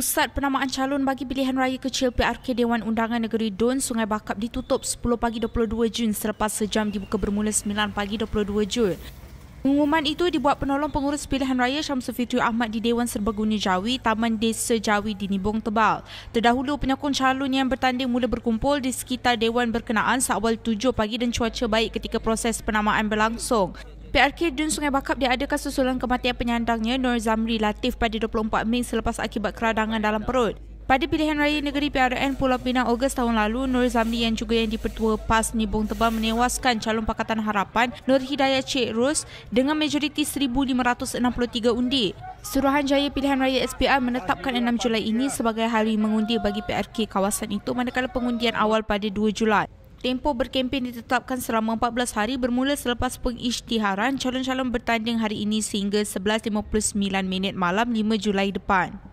Pusat penamaan calon bagi pilihan raya kecil PRK Dewan Undangan Negeri Don Sungai Bakap ditutup 10 pagi 22 Jun selepas sejam dibuka bermula 9 pagi 22 Jun. Pengumuman itu dibuat penolong pengurus pilihan raya Syamsul Fitri Ahmad di Dewan Serbaguna Jawi, Taman Desa Jawi di Nibong Tebal. Terdahulu, penyokong calon yang bertanding mula berkumpul di sekitar Dewan berkenaan seawal 7 pagi dan cuaca baik ketika proses penamaan berlangsung. PRK Dun Sungai Bakap diadakan susulan kematian penyandangnya Nur Zamri Latif pada 24 Mei selepas akibat keradangan dalam perut. Pada pilihan raya negeri PRN Pulau Pinang Ogos tahun lalu, Nur Zamri yang juga yang dipertua PAS Nibong Tebal menewaskan calon Pakatan Harapan Nur Hidayah Cik Ros dengan majoriti 1,563 undi. Suruhanjaya Pilihan Raya SPR menetapkan 6 Julai ini sebagai hari mengundi bagi PRK kawasan itu manakala pengundian awal pada 2 Julai. Tempoh berkempen ditetapkan selama 14 hari bermula selepas pengisytiharan calon-calon bertanding hari ini sehingga 11.59 malam 5 Julai depan.